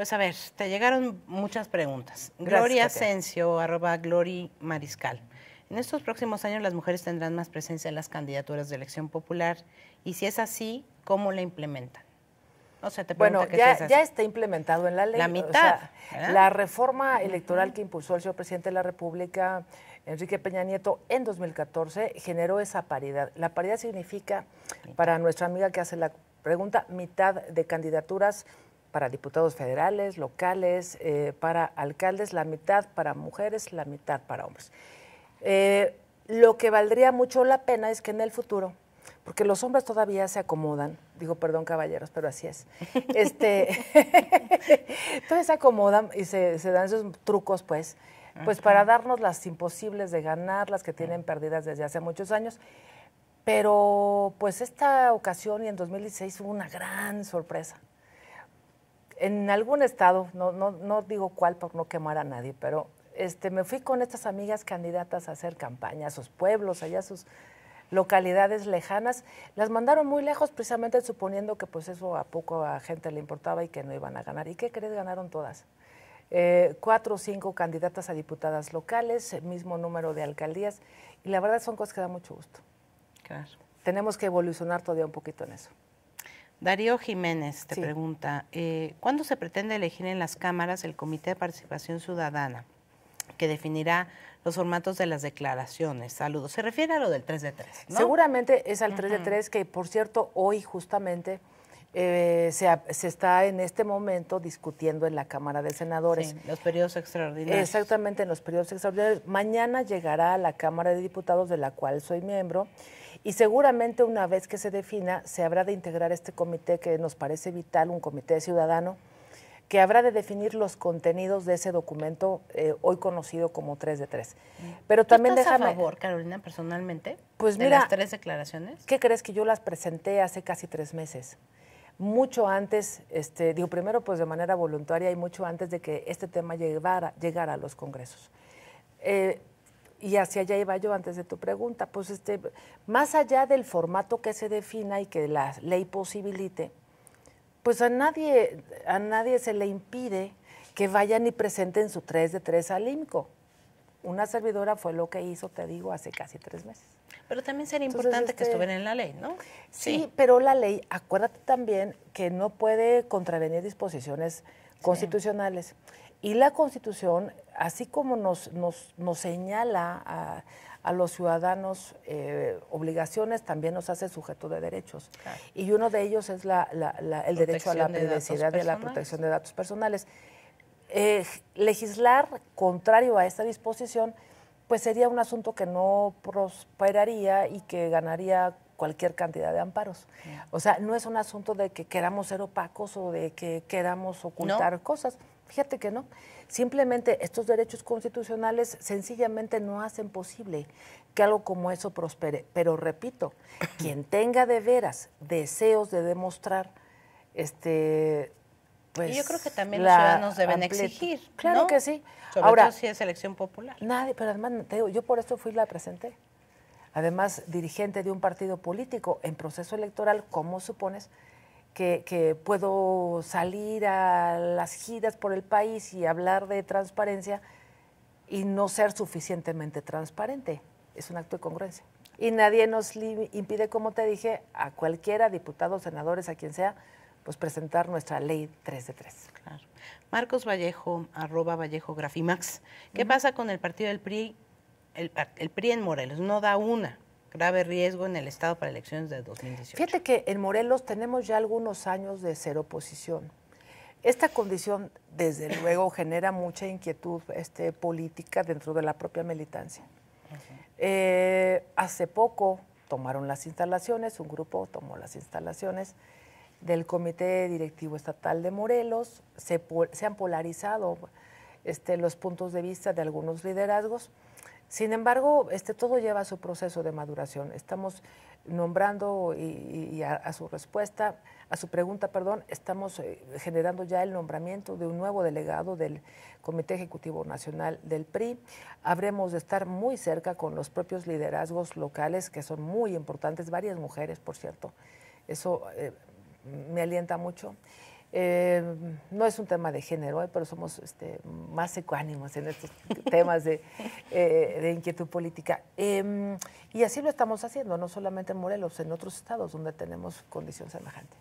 Pues a ver, te llegaron muchas preguntas. Gloria Asensio, arroba Glory Mariscal. En estos próximos años las mujeres tendrán más presencia en las candidaturas de elección popular y si es así, ¿cómo la implementan? O sea, te bueno, ya, ya, está implementado en la ley. La mitad. la reforma electoral que impulsó el señor presidente de la República, Enrique Peña Nieto, en 2014 generó esa paridad. La paridad significa, para nuestra amiga que hace la pregunta, mitad de candidaturas para diputados federales, locales, eh, para alcaldes, la mitad para mujeres, la mitad para hombres. Eh, lo que valdría mucho la pena es que en el futuro, porque los hombres todavía se acomodan, digo perdón caballeros, pero así es, este, entonces se acomodan y se, dan esos trucos pues, pues para darnos las imposibles de ganar, las que tienen perdidas desde hace muchos años. Pero pues esta ocasión y en 2016 fue una gran sorpresa en algún estado, no, no, no digo cuál por no quemar a nadie, pero este, me fui con estas amigas candidatas a hacer campaña a sus pueblos, allá sus localidades lejanas. Las mandaron muy lejos precisamente suponiendo que pues eso a poco a gente le importaba y que no iban a ganar. ¿Y qué crees? Ganaron todas. Eh, cuatro o cinco candidatas a diputadas locales, el mismo número de alcaldías. Y la verdad son cosas que da mucho gusto. Claro. Tenemos que evolucionar todavía un poquito en eso. Darío Jiménez te pregunta, eh, ¿cuándo se pretende elegir en las cámaras el Comité de Participación Ciudadana que definirá los formatos de las declaraciones? Saludos. Se refiere a lo del 3 de 3. ¿no? Seguramente es al 3 de 3 que, por cierto, hoy justamente eh, se, se, está en este momento discutiendo en la Cámara de Senadores. en los periodos extraordinarios. Exactamente, en los periodos extraordinarios. Mañana llegará a la Cámara de Diputados, de la cual soy miembro, y seguramente una vez que se defina, se habrá de integrar este comité que nos parece vital, un comité ciudadano, que habrá de definir los contenidos de ese documento eh, hoy conocido como 3 de 3. Mm. Pero también déjame... a favor, Carolina, personalmente? Pues mira, las tres declaraciones. ¿Qué crees que yo las presenté hace casi tres meses? mucho antes, este, digo, primero pues de manera voluntaria y mucho antes de que este tema llegara, a los congresos. Eh, y hacia allá iba yo antes de tu pregunta, pues este, más allá del formato que se defina y que la ley posibilite, pues a nadie, a nadie se le impide que vayan y presenten su 3 de 3 al IMCO. Una servidora fue lo que hizo, te digo, hace casi tres meses. Pero también sería importante que este, estuviera en la ley, ¿no? Sí, pero la ley, acuérdate también que no puede contravenir disposiciones constitucionales. Y la Constitución, así como nos, nos, señala a, los ciudadanos eh, obligaciones, también nos hace sujeto de derechos. Y uno de ellos es la, el derecho a la privacidad y la protección de datos personales. Eh, legislar contrario a esta disposición pues sería un asunto que no prosperaría y que ganaría cualquier cantidad de amparos. O sea, no es un asunto de que queramos ser opacos o de que queramos ocultar cosas. Fíjate que no. Simplemente estos derechos constitucionales sencillamente no hacen posible que algo como eso prospere. Pero repito, quien tenga de veras deseos de demostrar este, y pues, yo creo que también los ciudadanos deben exigir. Claro que sí. Sobre Ahora, todo si es elección popular. Nadie, pero además, te digo, yo por esto fui la presente. Además, dirigente de un partido político en proceso electoral, ¿cómo supones que, que puedo salir a las giras por el país y hablar de transparencia y no ser suficientemente transparente? Es un acto de congruencia. Y nadie nos impide, como te dije, a cualquiera, diputados, senadores, a quien sea, pues presentar nuestra ley 3 de 3. Claro. Marcos Vallejo, arroba Vallejo Grafimax. ¿Qué pasa con el partido del PRI? El, PRI en Morelos no da una grave riesgo en el Estado para elecciones de 2018. Fíjate que en Morelos tenemos ya algunos años de cero oposición. Esta condición, desde luego, genera mucha inquietud este, política dentro de la propia militancia. Eh, hace poco tomaron las instalaciones, un grupo tomó las instalaciones del Comité Directivo Estatal de Morelos, se, se han polarizado este, los puntos de vista de algunos liderazgos. Sin embargo, este, todo lleva a su proceso de maduración. Estamos nombrando y, a, su respuesta, a su pregunta, perdón, estamos eh, generando ya el nombramiento de un nuevo delegado del Comité Ejecutivo Nacional del PRI. Habremos de estar muy cerca con los propios liderazgos locales, que son muy importantes, varias mujeres, por cierto. Eso eh, me alienta mucho. Eh, no es un tema de género, eh, pero somos este, más ecuánimos en estos temas eh, de, inquietud política. Em, y así lo estamos haciendo, no solamente en Morelos, en otros estados donde tenemos condición semejante.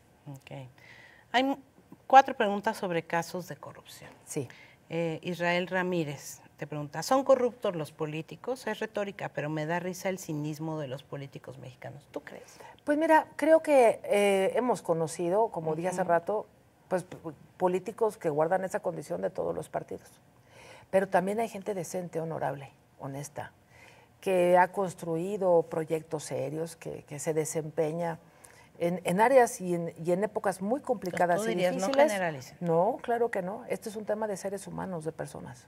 Hay cuatro preguntas sobre casos de corrupción. Sí. Israel Ramírez te pregunta, ¿son corruptos los políticos? Es retórica, pero me da risa el cinismo de los políticos mexicanos. ¿Tú crees? Pues mira, creo que eh, hemos conocido, como dije hace rato, pues políticos que guardan esa condición de todos los partidos. Pero también hay gente decente, honorable, honesta, que ha construido proyectos serios, que, se desempeña en, áreas y en, épocas muy complicadas y difíciles. No, no, claro que no. Este es un tema de seres humanos, de personas.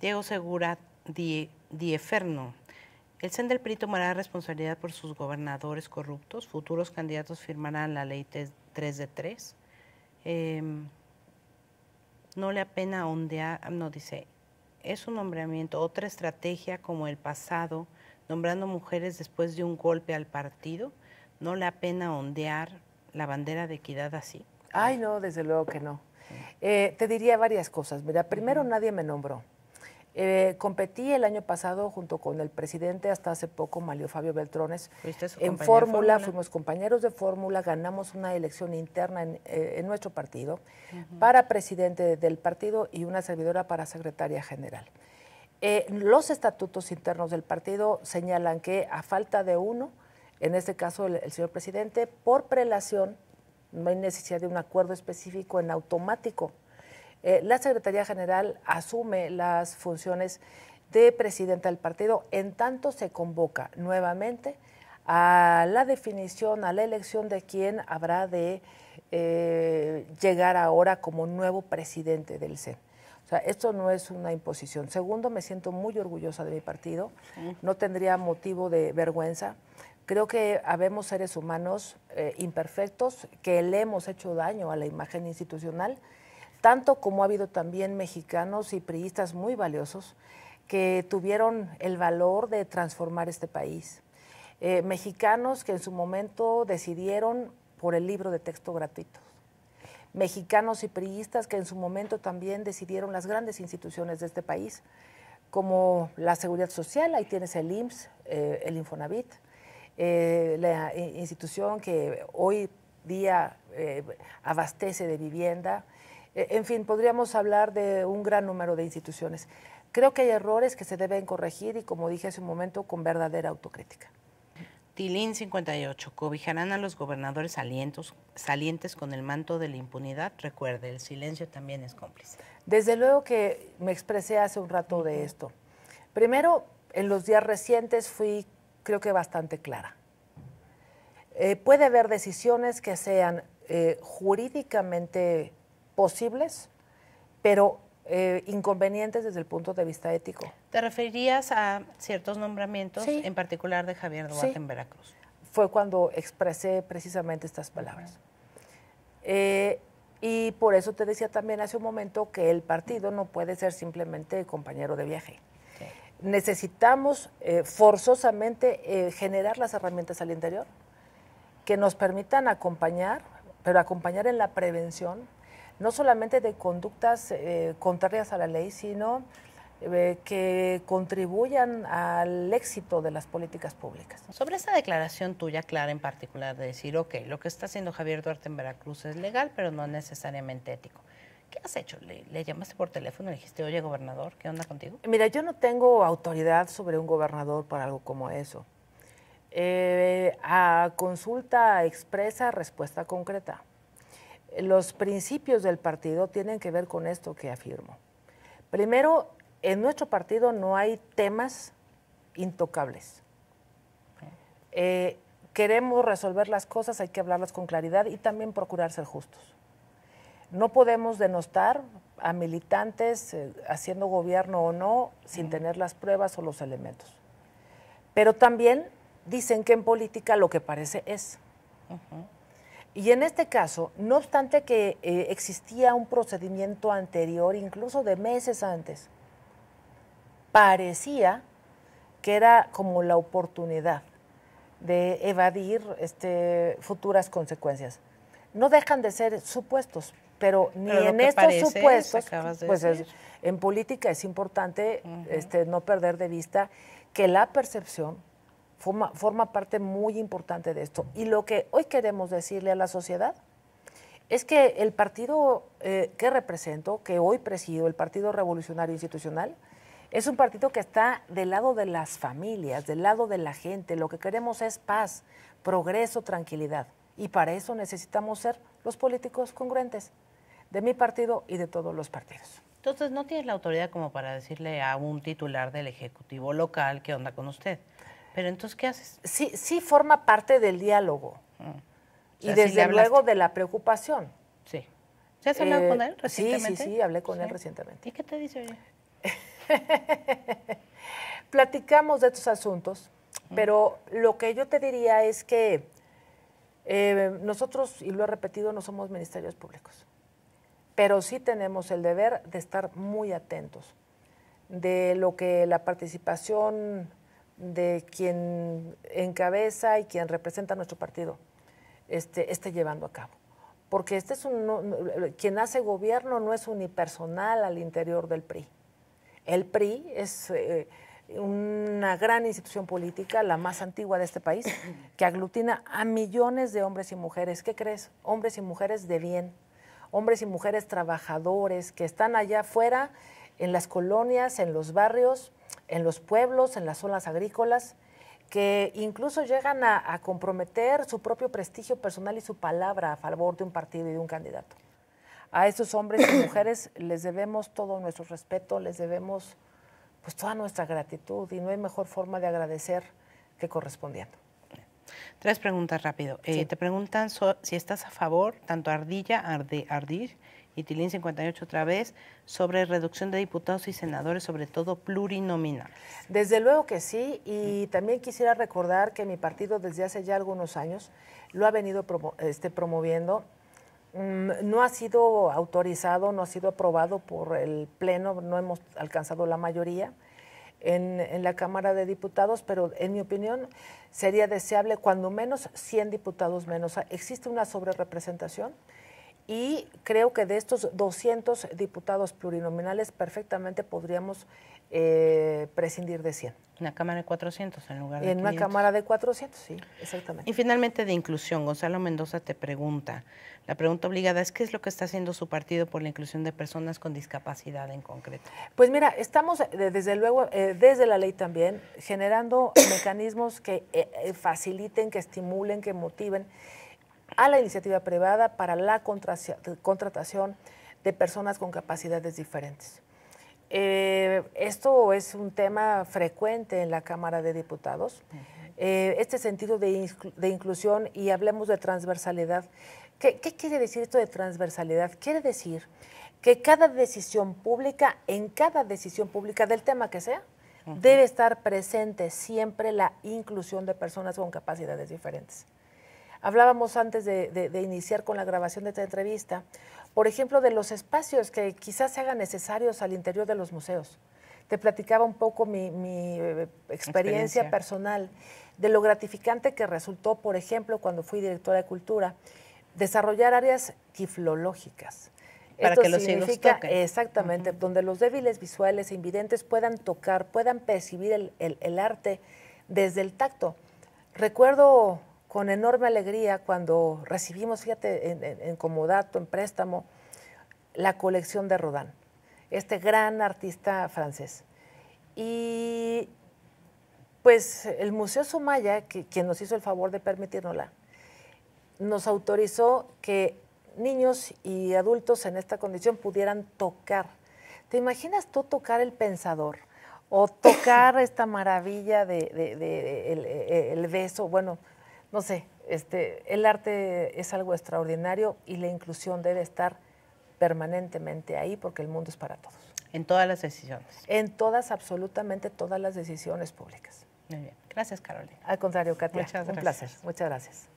Diego Segura Dieferno. El CEN del PRI tomará responsabilidad por sus gobernadores corruptos. Futuros candidatos firmarán la ley 3 de 3. Em, no le apena ondear, ah, no dice, es un nombramiento, otra estrategia como el pasado, nombrando mujeres después de un golpe al partido. No le apena ondear la bandera de equidad así. Ay, no, desde luego que no. Eh, te diría varias cosas. Mira, primero nadie me nombró. Eh, competí el año pasado junto con el presidente hasta hace poco, Mario Fabio Beltrones, en fórmula, fuimos compañeros de fórmula, ganamos una elección interna en, eh, nuestro partido para presidente del partido y una servidora para secretaria general. los estatutos internos del partido señalan que a falta de uno, en este caso el señor presidente, por prelación no hay necesidad de un acuerdo específico en automático. Eh, la Secretaría General asume las funciones de presidenta del partido, en tanto se convoca nuevamente a la definición, a la elección de quién habrá de eh, llegar ahora como nuevo presidente del CEN. O sea, esto no es una imposición. Segundo, me siento muy orgullosa de mi partido, no tendría motivo de vergüenza. Creo que habemos seres humanos eh, imperfectos que le hemos hecho daño a la imagen institucional, tanto como ha habido también mexicanos y priistas muy valiosos que tuvieron el valor de transformar este país. Eh, mexicanos que en su momento decidieron por el libro de texto gratuito mexicanos y priistas que en su momento también decidieron las grandes instituciones de este país, como la Seguridad Social, ahí tienes el IMSS, eh, el Infonavit, eh, la institución que hoy día eh, abastece de vivienda. E, en fin, podríamos hablar de un gran número de instituciones. Creo que hay errores que se deben corregir y, como dije hace un momento, con verdadera autocrítica. Tilín 58. Cobijarán a los gobernadores salientes con el manto de la impunidad. Recuerde, el silencio también es cómplice. Desde luego que me expresé hace un rato de esto. Primero, en los días recientes fui creo que bastante clara. Eh, puede haber decisiones que sean eh, jurídicamente posibles, pero eh, inconvenientes desde el punto de vista ético. ¿Te referirías a ciertos nombramientos, en particular de Javier Duarte en Veracruz? Fue cuando expresé precisamente estas palabras. y por eso te decía también hace un momento que el partido no puede ser simplemente compañero de viaje necesitamos eh, forzosamente eh, generar las herramientas al interior que nos permitan acompañar, pero acompañar en la prevención, no solamente de conductas eh, contrarias a la ley, sino que contribuyan al éxito de las políticas públicas. Sobre esa declaración tuya, Clara, en particular, de decir, ok, lo que está haciendo Javier Duarte en Veracruz es legal, pero no necesariamente ético. ¿Qué has hecho? ¿Le, llamaste por teléfono? ¿Le dijiste, oye, gobernador, qué onda contigo? Mira, yo no tengo autoridad sobre un gobernador para algo como eso. Eh, a consulta expresa, respuesta concreta. Los principios del partido tienen que ver con esto que afirmo. Primero, en nuestro partido no hay temas intocables. Eh, queremos resolver las cosas, hay que hablarlas con claridad y también procurar ser justos. No podemos denostar a militantes eh, haciendo gobierno o no sin tener las pruebas o los elementos. Pero también dicen que en política lo que parece es. Y en este caso, no obstante que eh, existía un procedimiento anterior, incluso de meses antes, parecía que era como la oportunidad de evadir este, futuras consecuencias. No dejan de ser supuestos, pero ni en estos supuestos, pues en política es importante este, no perder de vista que la percepción forma, parte muy importante de esto. Y lo que hoy queremos decirle a la sociedad es que el partido eh, que represento, que hoy presido, el Partido Revolucionario Institucional, es un partido que está del lado de las familias, del lado de la gente. Lo que queremos es paz, progreso, tranquilidad. Y para eso necesitamos ser los políticos congruentes de mi partido y de todos los partidos. Entonces, ¿no tienes la autoridad como para decirle a un titular del Ejecutivo local qué onda con usted? Pero entonces, ¿qué haces? Sí, sí forma parte del diálogo mm. y desde luego de la preocupación. Sí. ¿Ya has hablado con eh, él recientemente? Sí, sí, sí, hablé con él recientemente. ¿Y qué te dice Platicamos de estos asuntos, mm. pero lo que yo te diría es que eh, nosotros, y lo he repetido, no somos ministerios públicos pero sí tenemos el deber de estar muy atentos de lo que la participación de quien encabeza y quien representa nuestro partido este, esté llevando a cabo. Porque este es un, quien hace gobierno no es unipersonal al interior del PRI. El PRI es eh, una gran institución política, la más antigua de este país, que aglutina a millones de hombres y mujeres. ¿Qué crees? Hombres y mujeres de bien hombres y mujeres trabajadores que están allá afuera, en las colonias, en los barrios, en los pueblos, en las zonas agrícolas, que incluso llegan a, comprometer su propio prestigio personal y su palabra a favor de un partido y de un candidato. A estos hombres y mujeres les debemos todo nuestro respeto, les debemos pues toda nuestra gratitud y no hay mejor forma de agradecer que correspondiendo. Tres preguntas rápido. Eh, te preguntan si estás a favor, tanto Ardilla, Ardir y Tilín 58 otra vez, sobre reducción de diputados y senadores, sobre todo plurinominales. Desde luego que sí, y también quisiera recordar que mi partido desde hace ya algunos años lo ha venido este, promoviendo. Mm, no ha sido autorizado, no ha sido aprobado por el Pleno, no hemos alcanzado la mayoría en, la Cámara de Diputados, pero en mi opinión sería deseable cuando menos 100 diputados menos. Existe una sobrerepresentación y creo que de estos 200 diputados plurinominales perfectamente podríamos eh, prescindir de 100. Una cámara de 400 en lugar de En una cámara de 400, sí, exactamente. Y finalmente de inclusión, Gonzalo Mendoza te pregunta, la pregunta obligada es, ¿qué es lo que está haciendo su partido por la inclusión de personas con discapacidad en concreto? Pues mira, estamos eh, desde luego, eh, desde la ley también, generando mecanismos que eh, faciliten, que estimulen, que motiven a la iniciativa privada para la contratación de personas con capacidades diferentes. Eh, esto es un tema frecuente en la Cámara de Diputados. Eh, este sentido de, inclusión y hablemos de transversalidad. ¿Qué, quiere decir esto de transversalidad? Quiere decir que cada decisión pública, en cada decisión pública del tema que sea, debe estar presente siempre la inclusión de personas con capacidades diferentes. Hablábamos antes de iniciar con la grabación de esta entrevista por ejemplo, de los espacios que quizás se hagan necesarios al interior de los museos. Te platicaba un poco mi, eh, experiencia, personal de lo gratificante que resultó, por ejemplo, cuando fui directora de cultura, desarrollar áreas quiflológicas. Para que los significa, toquen. Exactamente, donde los débiles visuales e invidentes puedan tocar, puedan percibir el arte desde el tacto. Recuerdo con enorme alegría cuando recibimos, fíjate, en, en, en comodato, en préstamo, la colección de Rodin, este gran artista francés. Y pues el Museo Somaya, que, quien nos hizo el favor de permitirnosla, nos autorizó que niños y adultos en esta condición pudieran tocar. ¿Te imaginas tú tocar el pensador? O tocar esta maravilla de, el beso, bueno, no sé, este, el arte es algo extraordinario y la inclusión debe estar permanentemente ahí porque el mundo es para todos. En todas las decisiones. En todas, absolutamente todas las decisiones públicas. Muy bien. Gracias, Carolina. Al contrario, Katia. gracias. Un placer. Muchas gracias.